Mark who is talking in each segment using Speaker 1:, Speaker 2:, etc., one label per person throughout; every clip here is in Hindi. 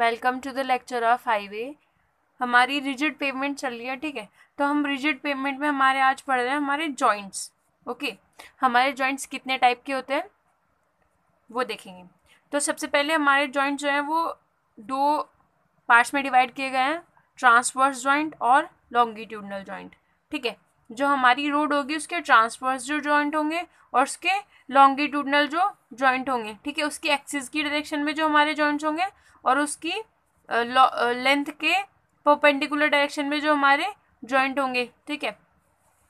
Speaker 1: Welcome to the lecture of highway हमारी रिजिड पेमेंट चल रही है ठीक है तो हम रिजिड पेमेंट में हमारे आज पढ़ रहे हैं हमारे जॉइंट्स ओके हमारे जॉइंट्स कितने टाइप के होते हैं वो देखेंगे तो सबसे पहले हमारे जॉइंट जो हैं वो दो पार्ट्स में डिवाइड किए गए हैं ट्रांसवर्स जॉइंट और लॉन्गिट्यूडनल जॉइंट ठीक है जो हमारी रोड होगी उसके ट्रांसवर्स जो जॉइंट होंगे और उसके लॉन्गिट्यूडनल जो जॉइंट होंगे ठीक है उसकी एक्सिस की डायरेक्शन में जो हमारे जॉइंट्स होंगे और उसकी लेंथ के परपेंडिकुलर डायरेक्शन में जो हमारे जॉइंट होंगे ठीक है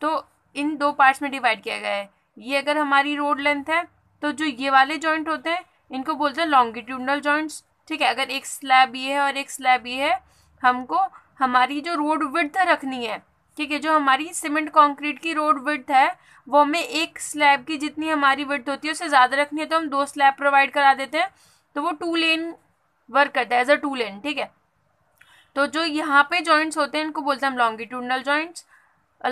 Speaker 1: तो इन दो पार्ट्स में डिवाइड किया गया है ये अगर हमारी रोड लेंथ है तो जो ये वाले जॉइंट होते हैं इनको बोलते हैं लॉन्गिट्यूडनल जॉइंट्स ठीक है अगर एक स्लैब ये है और एक स्लैब ये है हमको हमारी जो रोड विड्थ रखनी है ठीक है जो हमारी सीमेंट कंक्रीट की रोड विथ है वो हमें एक स्लैब की जितनी हमारी विथ होती है उससे ज़्यादा रखनी है तो हम दो स्लैब प्रोवाइड करा देते हैं तो वो टू लेन वर्क करता है एज अ टू लेन ठीक है तो जो यहाँ पे जॉइंट्स होते हैं इनको बोलते हैं हम longitudinal joints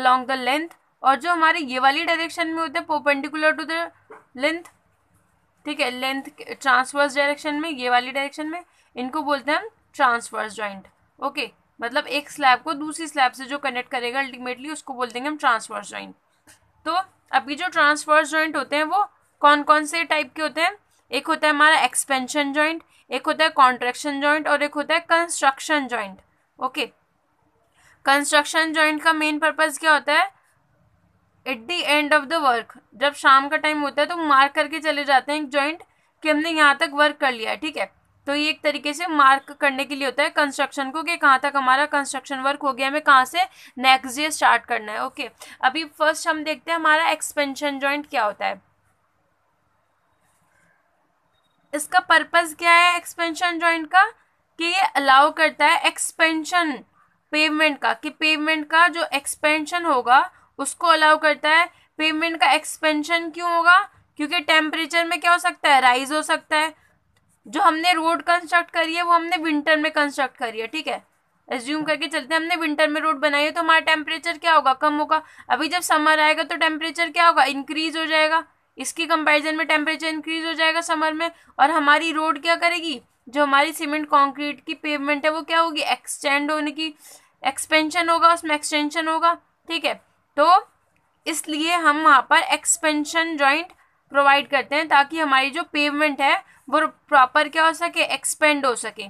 Speaker 1: along the length और जो हमारे ये वाली डायरेक्शन में होते हैं पोपेंडिकुलर टू द लेंथ ठीक है लेंथ ट्रांसवर्स डायरेक्शन में ये वाली डायरेक्शन में इनको बोलते हैं हम ट्रांसवर्स जॉइंट ओके मतलब एक स्लैब को दूसरी स्लैब से जो कनेक्ट करेगा अल्टीमेटली उसको बोल देंगे हम ट्रांसफर जॉइंट तो अभी जो ट्रांसफर जॉइंट होते हैं वो कौन कौन से टाइप के होते हैं एक होता है हमारा एक्सपेंशन जॉइंट एक होता है कॉन्ट्रेक्शन जॉइंट और एक होता है construction joint okay construction joint का मेन पर्पज़ क्या होता है at the end of the work जब शाम का टाइम होता है तो मार्क करके चले जाते हैं एक जॉइंट कि हमने यहाँ तक वर्क कर लिया है ठीक है तो ये एक तरीके से मार्क करने के लिए होता है कंस्ट्रक्शन को कि कहाँ तक हमारा कंस्ट्रक्शन वर्क हो गया हमें कहाँ से नेक्स्ट डे स्टार्ट करना है ओके अभी फर्स्ट हम देखते हैं हमारा एक्सपेंशन जॉइंट क्या होता है इसका पर्पस क्या है एक्सपेंशन जॉइंट का कि ये अलाउ करता है एक्सपेंशन पेमेंट का कि पेमेंट का जो एक्सपेंशन होगा उसको अलाउ करता है पेमेंट का एक्सपेंशन क्यों होगा क्योंकि टेम्परेचर में क्या हो सकता है राइज हो सकता है जो हमने रोड कंस्ट्रक्ट करी है वो हमने विंटर में कंस्ट्रक्ट करी है ठीक है एज्यूम करके चलते हैं हमने विंटर में रोड बनाई है तो हमारा टेम्परेचर क्या होगा कम होगा अभी जब समर आएगा तो टेम्परेचर क्या होगा इंक्रीज हो जाएगा इसकी कंपैरिजन में टेम्परेचर इंक्रीज हो जाएगा समर में और हमारी रोड क्या करेगी जो हमारी सीमेंट कॉन्क्रीट की पेवमेंट है वो क्या होगी एक्सटेंड होने की एक्सपेंशन होगा उसमें एक्सटेंशन होगा ठीक है तो इसलिए हम वहाँ पर एक्सपेंशन जॉइंट प्रोवाइड करते हैं ताकि हमारी जो पेवमेंट है वो प्रॉपर क्या हो सके एक्सपेंड हो सके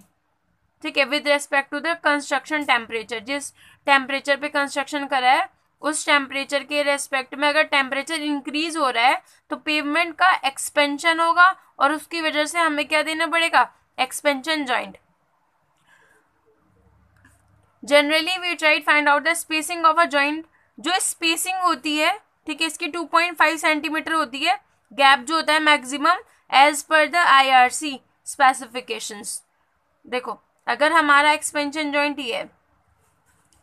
Speaker 1: ठीक है with respect to the construction temperature जिस टेम्परेचर पे कंस्ट्रक्शन करा है उस टेम्परेचर के रेस्पेक्ट में अगर टेम्परेचर इंक्रीज हो रहा है तो पेवमेंट का एक्सपेंशन होगा और उसकी वजह से हमें क्या देना पड़ेगा expansion joint generally we tried find out the spacing of a joint जो स्पेसिंग होती है ठीक है इसकी फाइव सेंटीमीटर होती है गैप जो होता है maximum as per the C specifications देखो अगर हमारा एक्सपेंशन जॉइंट ही है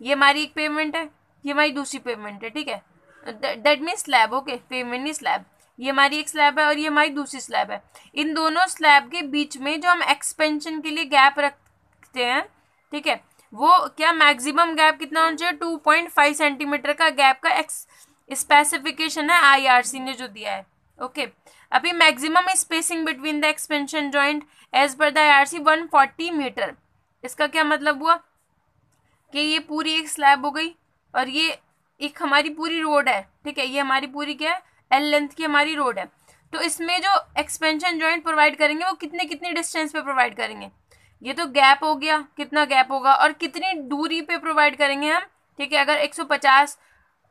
Speaker 1: ये हमारी एक पेमेंट है ये हमारी दूसरी पेमेंट है ठीक है that mean slab okay pavement नहीं स्लैब ये हमारी एक स्लैब है और ये हमारी दूसरी स्लैब है इन दोनों स्लैब के बीच में जो हम एक्सपेंशन के लिए गैप रखते हैं ठीक है वो क्या मैक्सिमम गैप कितना होना चाहिए टू पॉइंट फाइव सेंटीमीटर का गैप का एक्स स्पेसिफिकेशन है आईआरसी ने जो दिया है ओके okay. अभी maximum spacing between the expansion joint as per the one forty meter इसका क्या मतलब हुआ कि ये पूरी एक स्लैब हो गई और ये एक हमारी पूरी रोड है ठीक है ये हमारी पूरी क्या है एल लेंथ की हमारी रोड है तो इसमें जो एक्सपेंशन जॉइंट प्रोवाइड करेंगे वो कितने कितने डिस्टेंस पे प्रोवाइड करेंगे ये तो गैप हो गया कितना गैप होगा और कितनी दूरी पे प्रोवाइड करेंगे हम ठीक है अगर 150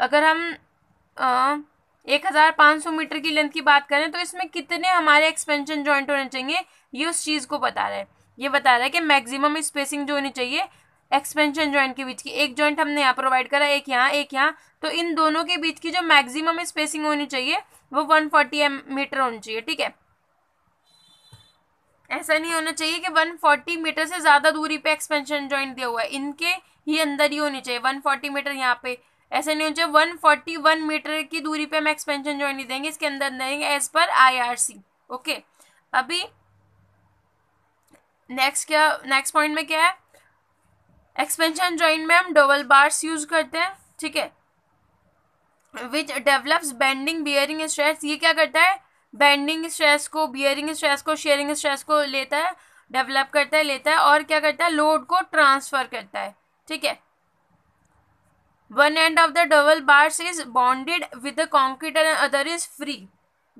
Speaker 1: अगर हम 1500 मीटर की लेंथ की बात करें तो इसमें कितने हमारे एक्सपेंशन जॉइंट होने चाहिए ये उस चीज़ को बता रहा है ये बता रहा है कि मैक्सिमम स्पेसिंग जो होनी चाहिए एक्सपेंशन जॉइंट के बीच की एक जॉइंट हमने यहाँ प्रोवाइड करा एक यहाँ एक यहाँ तो इन दोनों के बीच की जो मैक्सिमम स्पेसिंग होनी चाहिए वो वन फोर्टी मीटर होनी चाहिए ठीक है ऐसा नहीं होना चाहिए कि 140 मीटर से ज़्यादा दूरी पे एक्सपेंशन जॉइंट दिया हुआ है इनके ही अंदर ही होनी चाहिए 140 मीटर यहाँ पे ऐसे नहीं होना वन फोर्टी वन मीटर की दूरी पे हम एक्सपेंशन ज्वाइन नहीं देंगे इसके अंदर देंगे एज पर आईआरसी ओके अभी नेक्स्ट क्या नेक्स्ट पॉइंट में क्या है एक्सपेंशन ज्वाइंट में हम डबल बार्स यूज करते हैं ठीक है which develops bending bearing stress ये क्या करता है बेंडिंग स्ट्रेस को बियरिंग स्ट्रेस को शेयरिंग स्ट्रेस को लेता है डेवलप करता है लेता है और क्या करता है लोड को ट्रांसफर करता है ठीक है one end of the double bars is bonded with concrete and other is free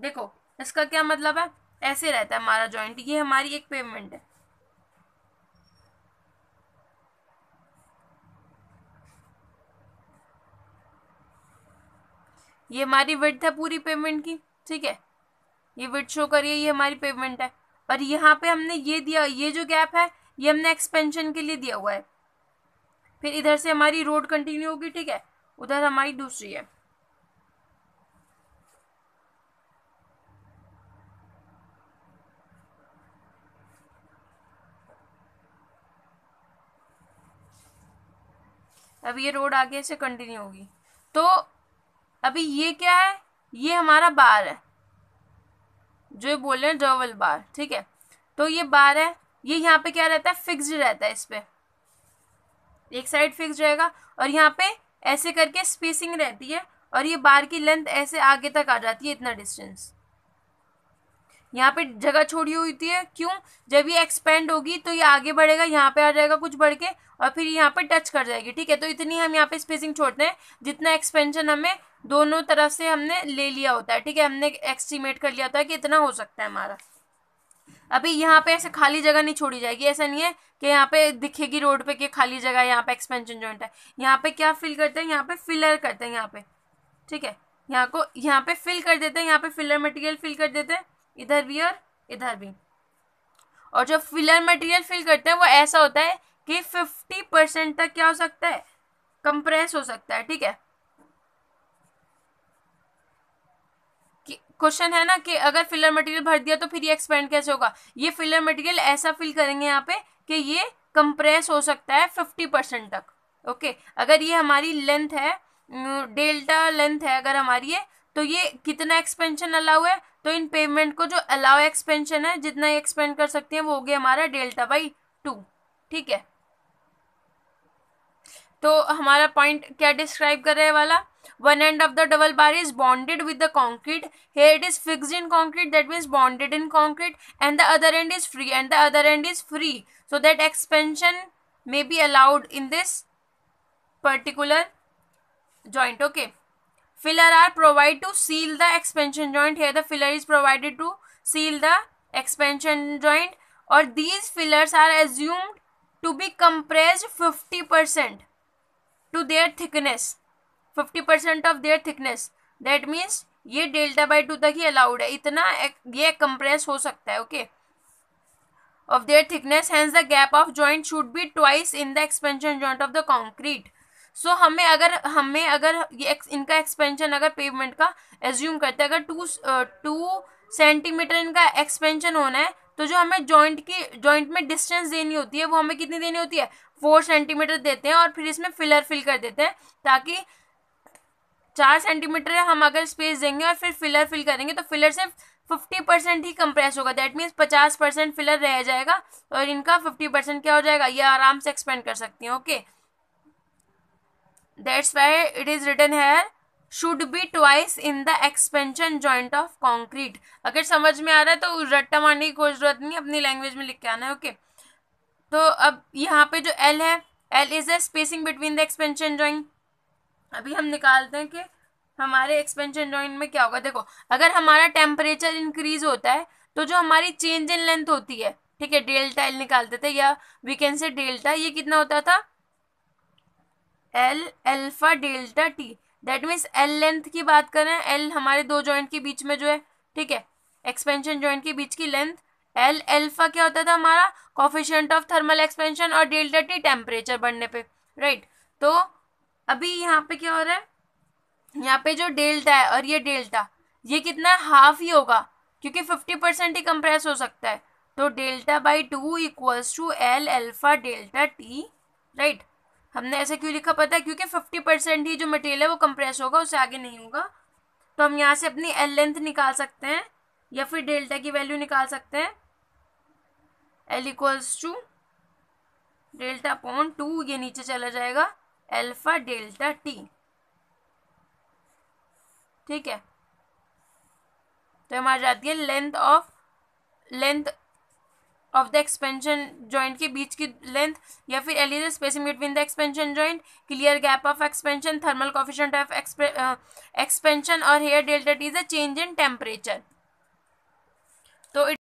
Speaker 1: देखो इसका क्या मतलब है ऐसे रहता है हमारा जॉइंट ये हमारी एक पेमेंट है ये हमारी विथ है पूरी पेमेंट की ठीक है ये विथ शो करिए ये हमारी पेमेंट है और यहाँ पे हमने ये दिया ये जो गैप है ये हमने एक्सपेंशन के लिए दिया हुआ है फिर इधर से हमारी रोड कंटिन्यू होगी ठीक है उधर हमारी दूसरी है अब ये रोड आगे से कंटिन्यू होगी तो अभी ये क्या है ये हमारा बार है जो ये बोल रहे हैं डबल बार ठीक है तो ये बार है ये यहाँ पे क्या रहता है फिक्स्ड रहता है इस पर एक साइड फिक्स रहेगा और यहाँ पे ऐसे करके स्पेसिंग रहती है और ये बार की लेंथ ऐसे आगे तक आ जाती है इतना डिस्टेंस यहाँ पे जगह छोड़ी हुई थी है क्यों जब ये एक्सपेंड होगी तो ये आगे बढ़ेगा यहाँ पे आ जाएगा कुछ बढ़ के और फिर यहाँ पे टच कर जाएगी ठीक है तो इतनी हम यहाँ पे स्पेसिंग छोड़ते हैं जितना एक्सपेंशन हमें दोनों तरफ से हमने ले लिया होता है ठीक है हमने एक्सटीमेट कर लिया होता है कि इतना हो सकता है हमारा अभी यहाँ पे ऐसे खाली जगह नहीं छोड़ी जाएगी ऐसा नहीं है कि यहाँ पे दिखेगी रोड पे कि खाली जगह यहाँ पे एक्सपेंशन जॉइंट है यहाँ पे क्या फिल करते हैं यहाँ पे फिलर करते हैं यहाँ पे ठीक है यहाँ को यहाँ पे फिल कर देते हैं यहाँ पे फिलर मटेरियल फिल कर देते हैं इधर भी और इधर भी और जो फिलर मटेरियल फिल करते हैं वो ऐसा होता है कि फिफ्टी परसेंट तक क्या हो सकता है कंप्रेस हो सकता है ठीक है क्वेश्चन है ना कि अगर फिलर मटेरियल भर दिया तो फिर ये एक्सपेंड कैसे होगा ये फिलर मटेरियल ऐसा फिल करेंगे यहाँ पे कि ये कंप्रेस हो सकता है फिफ्टी परसेंट तक ओके अगर ये हमारी लेंथ है डेल्टा लेंथ है अगर हमारी ये तो ये कितना एक्सपेंशन अलाउ है तो इन पेमेंट को जो अलाउ एक्सपेंशन है जितना ये एक्सपेंड कर सकते हैं वो हो गया हमारा डेल्टा बाई टू ठीक है तो हमारा पॉइंट क्या डिस्क्राइब कर रहे वाला one end of the double bar is bonded with the concrete hey it is fix in concrete that means bonded in concrete and the other end is free and the other end is free so that expansion may be allowed in this particular joint okay filler are provide to seal the expansion joint here the filler is provided to seal the expansion joint और these fillers are assumed to be compressed fifty percent to their thickness fifty percent of their thickness that means ये डेल्टा बाई टू तक ही अलाउड है इतना ये कंप्रेस हो सकता है okay of their thickness hence the gap of joint should be twice in the expansion joint of the concrete so हमें अगर हमें अगर ये इनका एक्सपेंशन अगर पेवमेंट का एज्यूम करते हैं अगर टू टू सेंटीमीटर इनका एक्सपेंशन होना है तो जो हमें जॉइंट की जॉइंट में डिस्टेंस देनी होती है वो हमें कितनी देनी होती है फोर सेंटीमीटर देते हैं और फिर इसमें फिलर फिल कर देते हैं ताकि चार सेंटीमीटर हम अगर स्पेस देंगे और फिर फिलर फिल करेंगे तो फिलर सिर्फ फिफ्टी परसेंट ही कंप्रेस होगा दैट मीन्स पचास परसेंट फिलर रह जाएगा और इनका फिफ्टी परसेंट क्या हो जाएगा ये आराम से एक्सपेंड कर सकती हैं okay that's why it is written here should be twice in the expansion joint of concrete अगर समझ में आ रहा है तो रट्टा मारने की कोई जरूरत नहीं अपनी लैंग्वेज में लिख के आना है ओके तो अब यहाँ पे जो एल है L is a spacing between the expansion joint अभी हम निकालते हैं कि हमारे एक्सपेंशन जॉइंट में क्या होगा देखो अगर हमारा टेम्परेचर इंक्रीज होता है तो जो हमारी चेंज इन लेंथ होती है ठीक है डेल्टा एल निकालते थे या वी कैन से डेल्टा ये कितना होता था L alpha delta T that means L length की बात करें एल हमारे दो जॉइंट के बीच में जो है ठीक है एक्सपेंशन जॉइंट के बीच की लेंथ एल एल्फा क्या होता था हमारा कॉफिशियंट ऑफ थर्मल एक्सपेंशन और डेल्टा टी टेम्परेचर बढ़ने पे राइट right. तो अभी यहाँ पे क्या हो रहा है यहाँ पे जो डेल्टा है और ये डेल्टा ये कितना हाफ ही होगा क्योंकि फिफ्टी परसेंट ही कंप्रेस हो सकता है तो delta by two equals to L alpha delta T right हमने ऐसा क्यों लिखा पता है क्योंकि फिफ्टी परसेंट ही जो मटेरियल है वो कंप्रेस होगा उससे आगे नहीं होगा तो हम यहाँ से अपनी एल लेंथ निकाल सकते हैं या फिर डेल्टा की वैल्यू निकाल सकते हैं L equals to delta point two ये नीचे चला जाएगा एल्फा डेल्टा टी ठीक है तो हमारी आती है length of length of the expansion joint के बीच की लेंथ या फिर एलियर spacing between the expansion joint clear gap of expansion thermal coefficient of expansion और here delta is a change in temperature तो